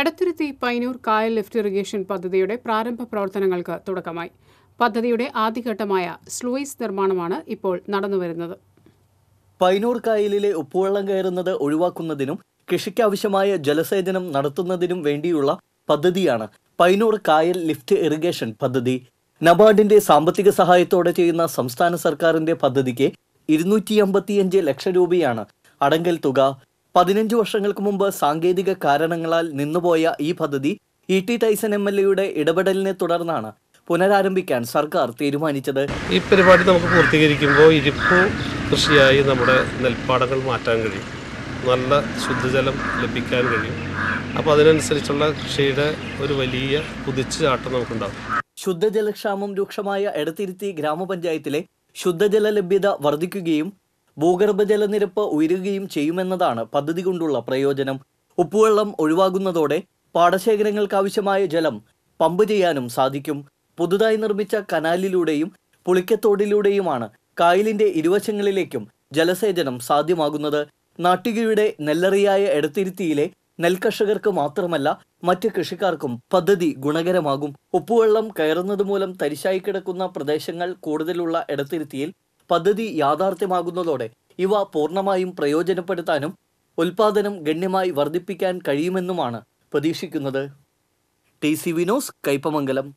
എടത്തുരുത്തി പൈനൂർ കായൽ lift irrigation പദ്ധതിയുടെ പ്രാരംഭ പ്രവർത്തനങ്ങൾക്ക് തുടക്കമായി പദ്ധതിയുടെ ആദ്യഘട്ടമായ സ്ലൂയിസ് നിർമ്മാണമാണ് ഇപ്പോൾ നടന്നുവരുന്നത് പൈനൂർ കായലിലെ ഉപ്പുവെള്ളം കയറുന്നത് ഒഴിവാക്കുന്നതിനും കൃഷിക്കാവശ്യമായ ജലസേചനം നടത്തുന്നതിനും വേണ്ടിയുള്ള പദ്ധതിയാണ് പൈനൂർ കായൽ ലിഫ്റ്റ് ഇറിഗേഷൻ പദ്ധതി നബാർഡിന്റെ സാമ്പത്തിക സഹായത്തോടെ ചെയ്യുന്ന സംസ്ഥാന സർക്കാരിന്റെ പദ്ധതിക്ക് ഇരുന്നൂറ്റി ലക്ഷം രൂപയാണ് അടങ്കൽ തുക പതിനഞ്ച് വർഷങ്ങൾക്ക് മുമ്പ് സാങ്കേതിക കാരണങ്ങളാൽ നിന്നുപോയ ഈ പദ്ധതി E T Taison M L എയുടെ ഇടപെടലിനെ തുടർന്നാണ് പുനരാരംഭിക്കാൻ സർക്കാർ തീരുമാനിച്ചത് ഈ പരിപാടി നമുക്ക് പൂർത്തീകരിക്കുമ്പോൾ ഇരിപ്പ് കൃഷിയായി നമ്മുടെ നെൽപ്പാടങ്ങൾ മാറ്റാൻ കഴിയും നല്ല ശുദ്ധജലം ലഭിക്കാൻ കഴിയും അപ്പോൾ അതിനനുസരിച്ചുള്ള കൃഷിയുടെ ഒരു വലിയ കുതിച്ചുചാട്ടം നമുക്കുണ്ടാകും ശുദ്ധജലക്ഷാമം രൂക്ഷമായ എടത്തിരുത്തി ഗ്രാമപഞ്ചായത്തിലെ ശുദ്ധജല ലഭ്യത വർദ്ധിക്കുകയും ഭൂഗർഭജലനിരപ്പ് ഉയരുകയും ചെയ്യുമെന്നതാണ് പദ്ധതി കൊണ്ടുള്ള പ്രയോജനം ഉപ്പുവെള്ളം ഒഴിവാകുന്നതോടെ പാടശേഖരങ്ങൾക്കാവശ്യമായ ജലം പമ്പ് ചെയ്യാനും സാധിക്കും പുതുതായി നിർമ്മിച്ച കനാലിലൂടെയും പുളിക്കത്തോടിലൂടെയുമാണ് കായലിന്റെ ഇരുവശങ്ങളിലേക്കും ജലസേചനം സാധ്യമാകുന്നത് നാട്ടികയുടെ നെല്ലറിയായ എടത്തിരുത്തിയിലെ നെൽകർഷകർക്ക് മാത്രമല്ല മറ്റ് കൃഷിക്കാർക്കും പദ്ധതി ഗുണകരമാകും ഉപ്പുവെള്ളം കയറുന്നത് മൂലം തരിശായി കിടക്കുന്ന പ്രദേശങ്ങൾ കൂടുതലുള്ള ഇടത്തിരുത്തിയിൽ പദ്ധതി യാഥാർത്ഥ്യമാകുന്നതോടെ ഇവ പൂർണ്ണമായും പ്രയോജനപ്പെടുത്താനും ഉൽപാദനം ഗണ്യമായി വർദ്ധിപ്പിക്കാൻ കഴിയുമെന്നുമാണ് പ്രതീക്ഷിക്കുന്നത് ടി സി വിനോസ് കൈപ്പമംഗലം